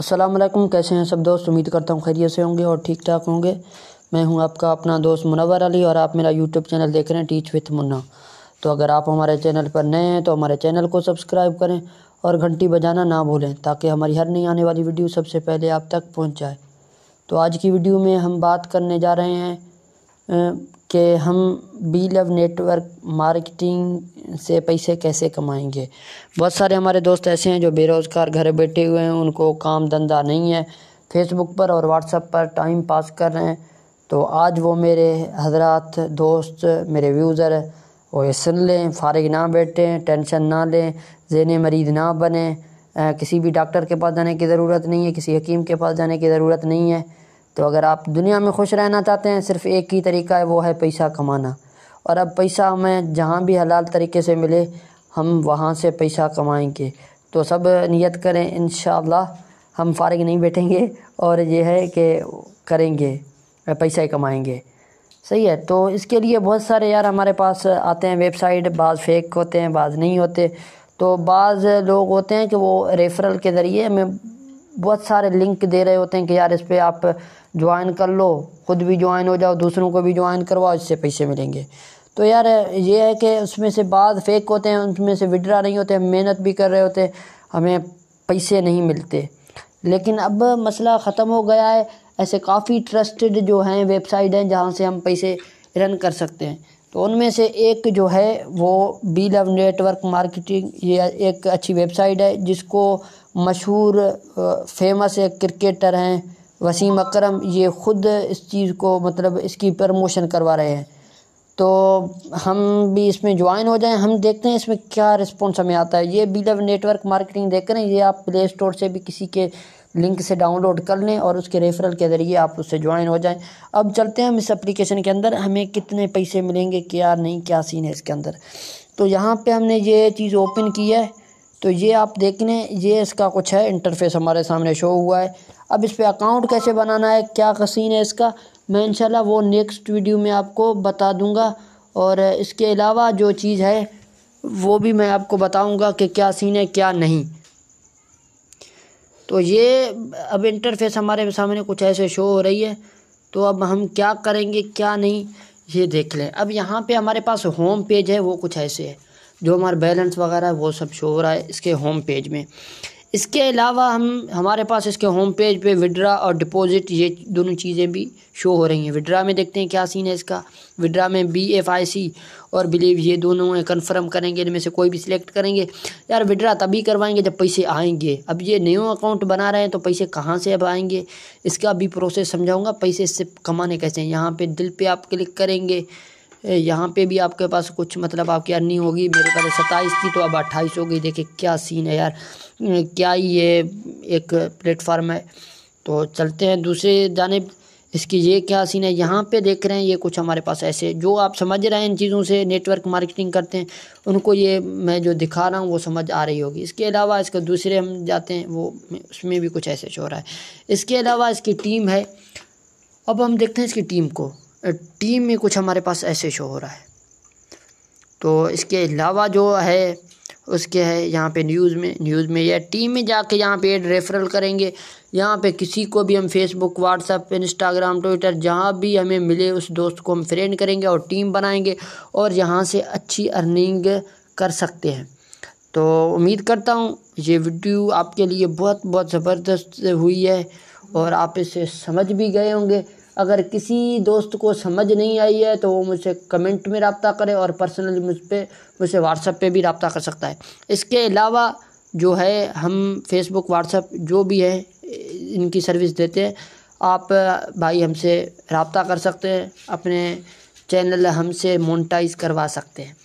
असलम कैसे हैं सब दोस्त उम्मीद करता हूँ खैरियत से होंगे और ठीक ठाक होंगे मैं हूँ आपका अपना दोस्त मुनवर अली और आप मेरा यूट्यूब चैनल देख रहे हैं टीच विथ मुन्ना तो अगर आप हमारे चैनल पर नए हैं तो हमारे चैनल को सब्सक्राइब करें और घंटी बजाना ना भूलें ताकि हमारी हर नई आने वाली वीडियो सबसे पहले आप तक पहुँच जाए तो आज की वीडियो में हम बात करने जा रहे हैं कि हम बी लव नेटवर्क मार्केटिंग से पैसे कैसे कमाएंगे बहुत सारे हमारे दोस्त ऐसे हैं जो बेरोज़गार घर बैठे हुए हैं उनको काम धंधा नहीं है फेसबुक पर और व्हाट्सएप पर टाइम पास कर रहे हैं तो आज वो मेरे हजरात दोस्त मेरे व्यूज़र वो ये सुन लें फारग ना बैठें टेंशन ना लें जहन मरीज़ ना बने किसी भी डॉक्टर के पास जाने की ज़रूरत नहीं है किसी हकीम के पास जाने की ज़रूरत नहीं है तो अगर आप दुनिया में खुश रहना चाहते हैं सिर्फ एक ही तरीका है वो है पैसा कमाना और अब पैसा हमें जहाँ भी हलाल तरीके से मिले हम वहाँ से पैसा कमाएंगे तो सब नियत करें इन हम फारग नहीं बैठेंगे और ये है कि करेंगे पैसा ही कमाएंगे सही है तो इसके लिए बहुत सारे यार हमारे पास आते हैं वेबसाइट बाज़ फेक होते हैं बाज़ नहीं होते तो बाज़ लोग होते हैं कि वो रेफरल के ज़रिए हमें बहुत सारे लिंक दे रहे होते हैं कि यार इस पर आप ज्वाइन कर लो ख़ुद भी ज्वाइन हो जाओ दूसरों को भी ज्वाइन करवाओ इससे पैसे मिलेंगे तो यार ये है कि उसमें से बाद फेक होते हैं उनमें से विड्रा नहीं होते हम मेहनत भी कर रहे होते हमें पैसे नहीं मिलते लेकिन अब मसला ख़त्म हो गया है ऐसे काफ़ी ट्रस्टेड जो हैं वेबसाइट हैं जहाँ से हम पैसे रन कर सकते हैं तो उनमें से एक जो है वो बी लव नेटवर्क मार्केटिंग ये एक अच्छी वेबसाइट है जिसको मशहूर फेमस एक क्रिकेटर हैं वसीम अकरम ये ख़ुद इस चीज़ को मतलब इसकी प्रमोशन करवा रहे हैं तो हम भी इसमें ज्वाइन हो जाएं हम देखते हैं इसमें क्या रिस्पॉन्स हमें आता है ये लव नेटवर्क मार्केटिंग देख रहे हैं ये आप प्ले स्टोर से भी किसी के लिंक से डाउनलोड कर लें और उसके रेफरल के ज़रिए आप उससे ज्वाइन हो जाएं अब चलते हैं हम इस एप्लीकेशन के अंदर हमें कितने पैसे मिलेंगे क्या नहीं क्या सीन है इसके अंदर तो यहाँ पर हमने ये चीज़ ओपन की है तो ये आप देख लें ये इसका कुछ है इंटरफेस हमारे सामने शो हुआ है अब इस पर अकाउंट कैसे बनाना है क्या कसीन है इसका मैं इंशाल्लाह वो नेक्स्ट वीडियो में आपको बता दूंगा और इसके अलावा जो चीज़ है वो भी मैं आपको बताऊंगा कि क्या सीन है क्या नहीं तो ये अब इंटरफेस हमारे सामने कुछ ऐसे शो हो रही है तो अब हम क्या करेंगे क्या नहीं ये देख लें अब यहाँ पे हमारे पास होम पेज है वो कुछ ऐसे है जो हमारा बैलेंस वगैरह वो सब शो हो रहा है इसके होम पेज में इसके अलावा हम हमारे पास इसके होम पेज पे विड्रा और डिपॉजिट ये दोनों चीज़ें भी शो हो रही हैं विड्रा में देखते हैं क्या सीन है इसका विड्रा में बी एफ आई सी और बिलीव ये दोनों कन्फर्म करेंगे इनमें से कोई भी सिलेक्ट करेंगे यार विड्रा तभी करवाएंगे जब पैसे आएंगे अब ये न्यू अकाउंट बना रहे हैं तो पैसे कहाँ से अब आएंगे इसका भी प्रोसेस समझाऊँगा पैसे इससे कमाने कैसे हैं यहाँ पर दिल पर आप क्लिक करेंगे यहाँ पे भी आपके पास कुछ मतलब आपकी अर्निंग होगी मेरे पास सत्ताईस थी तो अब अट्ठाईस हो गई देखिए क्या सीन है यार क्या ये एक प्लेटफार्म है तो चलते हैं दूसरे जानब इसकी ये क्या सीन है यहाँ पे देख रहे हैं ये कुछ हमारे पास ऐसे जो आप समझ रहे हैं इन चीज़ों से नेटवर्क मार्केटिंग करते हैं उनको ये मैं जो दिखा रहा हूँ वो समझ आ रही होगी इसके अलावा इसका दूसरे हम जाते हैं वो उसमें भी कुछ ऐसे शो रहा है इसके अलावा इसकी टीम है अब हम देखते हैं इसकी टीम को टीम में कुछ हमारे पास ऐसे शो हो रहा है तो इसके अलावा जो है उसके है यहाँ पे न्यूज़ में न्यूज़ में या टीम में जाके यहाँ पे एड रेफरल करेंगे यहाँ पे किसी को भी हम फेसबुक व्हाट्सअप इंस्टाग्राम ट्विटर जहाँ भी हमें मिले उस दोस्त को हम फ्रेंड करेंगे और टीम बनाएंगे और यहाँ से अच्छी अर्निंग कर सकते हैं तो उम्मीद करता हूँ ये वीडियो आपके लिए बहुत बहुत ज़बरदस्त हुई है और आप इसे समझ भी गए होंगे अगर किसी दोस्त को समझ नहीं आई है तो वो मुझसे कमेंट में रबता करे और पर्सनली मुझ पर मुझसे व्हाट्सएप पे भी रबता कर सकता है इसके अलावा जो है हम फेसबुक व्हाट्सएप जो भी है इनकी सर्विस देते हैं आप भाई हमसे रबता कर सकते हैं अपने चैनल हमसे मोनटाइज करवा सकते हैं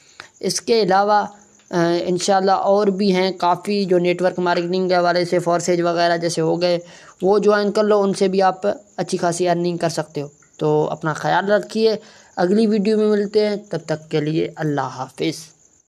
इसके अलावा इन और भी हैं काफ़ी जो नेटवर्क मार्केटिंग के हवाले से फॉरसेज वगैरह जैसे हो गए वो ज्वाइन कर लो उनसे भी आप अच्छी खासी अर्निंग कर सकते हो तो अपना ख्याल रखिए अगली वीडियो में मिलते हैं तब तक के लिए अल्लाह हाफिज़